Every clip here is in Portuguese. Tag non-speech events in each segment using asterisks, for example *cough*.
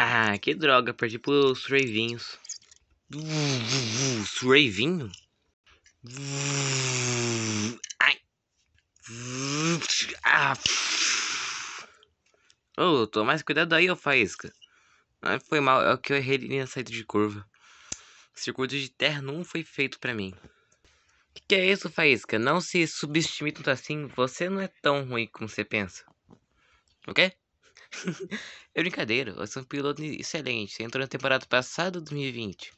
Ah, que droga, perdi pro Sureivinhos. Sureivinho? Ai. Ah. Ô, oh, tô mais cuidado aí, ô Faísca. Ah, foi mal, é o que eu errei na saída de curva. O circuito de terra não foi feito para mim. Que que é isso, Faísca? Não se subestime tanto assim, você não é tão ruim como você pensa. O okay? quê? *laughs* é brincadeira, Você é um piloto excelente. Entrou na temporada passada, 2020.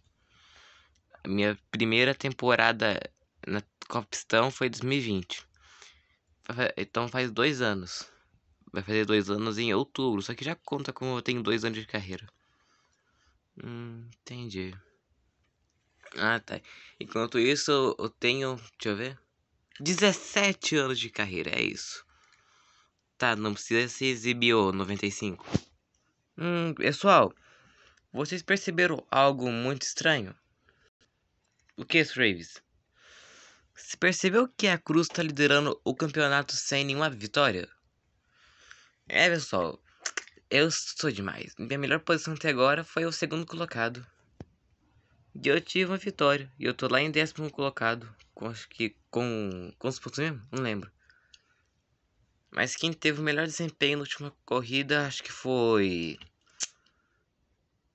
A minha primeira temporada na Copistão foi 2020. Então faz dois anos. Vai fazer dois anos em outubro, só que já conta como eu tenho dois anos de carreira. Hum, entendi. Ah, tá. Enquanto isso, eu tenho. Deixa eu ver. 17 anos de carreira, é isso. Tá, não precisa se exibir, ô 95. Hum, pessoal, vocês perceberam algo muito estranho? O que, Travis? Você percebeu que a Cruz está liderando o campeonato sem nenhuma vitória? É, pessoal, eu sou demais. Minha melhor posição até agora foi o segundo colocado. E eu tive uma vitória. E eu tô lá em décimo colocado. Com, acho que com. Quantos pontos mesmo? Não lembro. Mas quem teve o melhor desempenho na última corrida, acho que foi.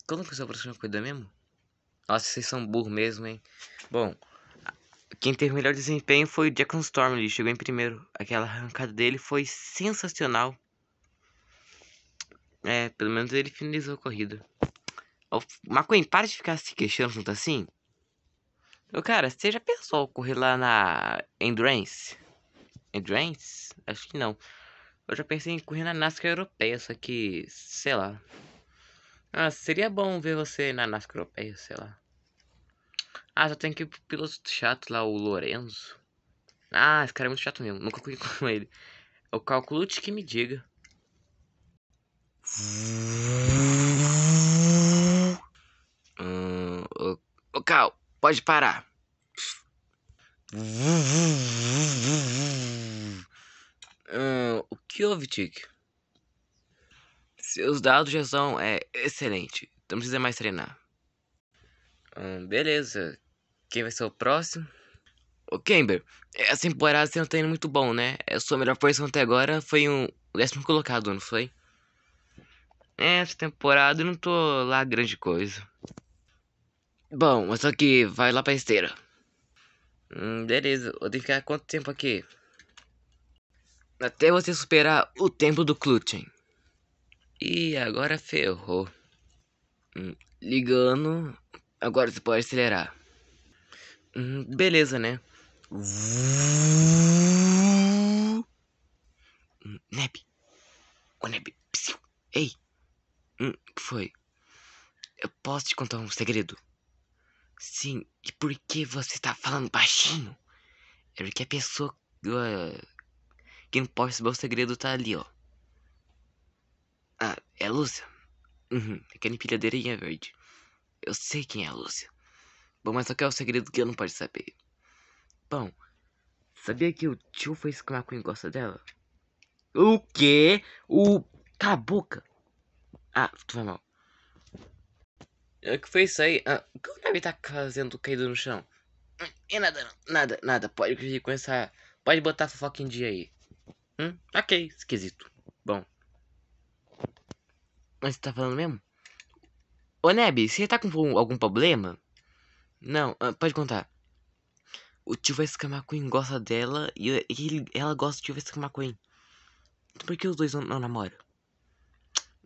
Quando que foi a próxima corrida mesmo? Nossa, vocês são burros mesmo, hein? Bom, quem teve o melhor desempenho foi o Jackson Storm, ele chegou em primeiro. Aquela arrancada dele foi sensacional. É, pelo menos ele finalizou a corrida. O Macoin, para de ficar se queixando junto assim. o cara, você já pensou correr lá na Endurance? Endurance? Acho que não. Eu já pensei em correr na NASCAR europeia, só que, sei lá. Ah, seria bom ver você na NASCAR europeia, sei lá. Ah, já tem que ir pro piloto chato lá, o Lorenzo. Ah, esse cara é muito chato mesmo. Nunca corri *laughs* com ele. O calculo que me diga. Hum, o, o Cal, pode parar. Hum, o que houve, Tic? Seus dados já são é, excelente. Então não precisa mais treinar. Hum, beleza. Quem vai ser o próximo? Ô, Kember, essa temporada você não tá indo muito bom, né? É, a sua melhor posição até agora foi um décimo colocado, não foi? Essa temporada eu não tô lá grande coisa. Bom, mas só que vai lá pra esteira. Hum, beleza. Vou ter que ficar quanto tempo aqui? Até você superar o tempo do Clutchen. E agora ferrou. Hum, ligando. Agora você pode acelerar. Hum, beleza, né? Hum, Neb. Ô, Neb. Psiu. Ei. Hum, o que foi? Eu posso te contar um segredo? Sim, e por que você está falando baixinho? É porque a pessoa uh, que não pode saber o segredo tá ali, ó. Ah, é a Lúcia? Uhum, aquela é empilhadeirinha é verde. Eu sei quem é a Lúcia. Bom, mas só que é o segredo que eu não posso saber. Bom, sabia que o tio fez que com Macuinho gosta dela? O quê? O... Cala a boca! Ah, tu vai mal. Eh, que pensei, ah, o que o Nami está fazendo caído no chão? Hum, é nada, nada, nada, pode com essa, pode botar fofoca em dia aí. Hum? Ok, esquisito. Bom. Mas você tá falando mesmo? Ô Neb, você tá com algum problema? Não, ah, pode contar. O tio Vescama Queen gosta dela e ele, ela gosta do tio Vescama Queen. Então, por que os dois não, não namoram?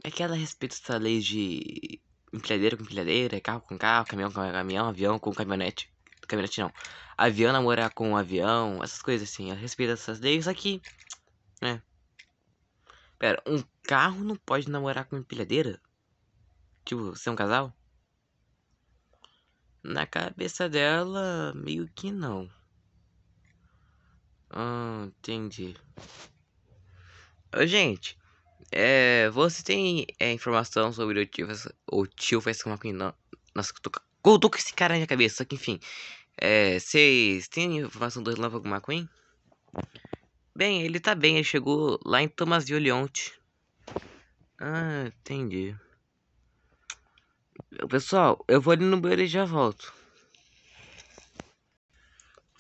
É que ela respeita essa lei de empilhadeira com empilhadeira, carro com carro, caminhão com caminhão, avião com caminhonete. Caminhonete não. Avião namorar com avião, essas coisas assim. Ela respeita essas leis aqui. Né? Pera, um carro não pode namorar com empilhadeira? Tipo, ser um casal? Na cabeça dela, meio que não. Ah, entendi. Ô, gente, é, você tem é, informação sobre o tio, o tio faz com não. Nossa, eu tô, eu tô com esse cara na minha cabeça, só que enfim. É, vocês têm informação do Relâmpago McQueen? Bem, ele tá bem, ele chegou lá em Thomas ontem. Ah, entendi. Pessoal, eu vou ali no banheiro e já volto.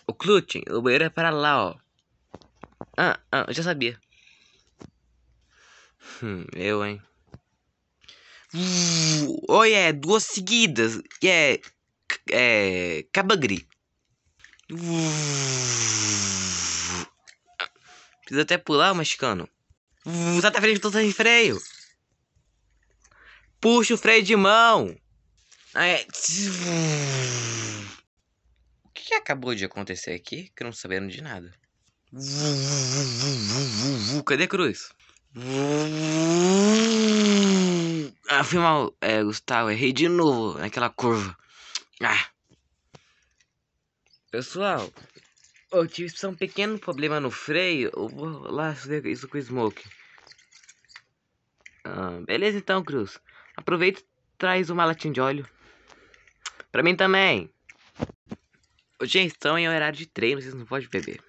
O Clutin, o banheiro é para lá, ó. Ah, ah, eu já sabia. Hum, eu, hein? Oi, oh, é, duas seguidas. É. Yeah. É. Cabagri. Precisa até pular, mexicano. Tá até frente, tô sem freio. Puxa o freio de mão. É. O que acabou de acontecer aqui que eu não sabendo de nada? Cadê a cruz? Afinal, é, Gustavo, errei de novo naquela curva. Ah. Pessoal, eu tive só um pequeno problema no freio. Eu vou lá fazer isso com o Smoke. Ah, beleza então, Cruz. Aproveita e traz uma latinha de óleo. Pra mim também. Hoje é estão em horário de treino, vocês não podem beber.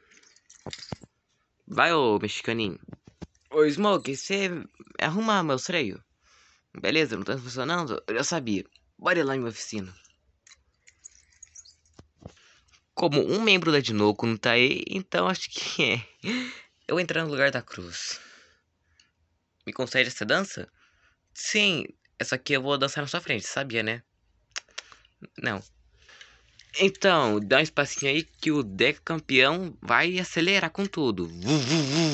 Vai, ô mexicaninho. Ô, Smoke, você arruma meu freios? Beleza, não tá funcionando? Eu já sabia. Bora lá em minha oficina. Como um membro da Dinoco não tá aí, então acho que *laughs* é. Eu vou entrar no lugar da cruz. Me concede essa dança? Sim, essa aqui eu vou dançar na sua frente, sabia, né? Não. Então, dá um espacinho aí que o deck campeão vai acelerar com tudo. Vu, vu, vu,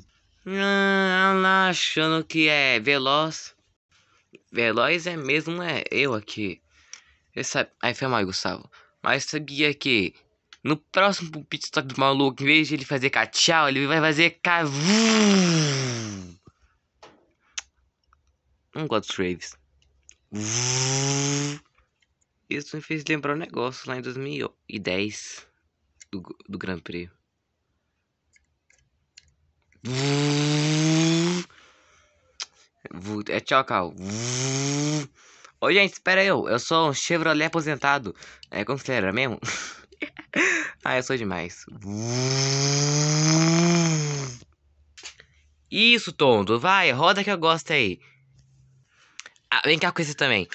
vu. Ah, ela achando que é veloz. Veloz é mesmo, é eu aqui. Eu Aí foi mal, Gustavo. Mas sabia que no próximo pit stop do maluco, em vez de ele fazer cachau, ele vai fazer cavu Não gosto dos Raves. Isso me fez lembrar um negócio lá em 2010 do, do Grand Prix. É tchau, Cal. Ô, gente, espera eu. Eu sou um Chevrolet aposentado. É, como você era mesmo? *laughs* ah, eu sou demais. Isso, tonto. Vai, roda que eu gosto aí. Ah, vem cá com esse também.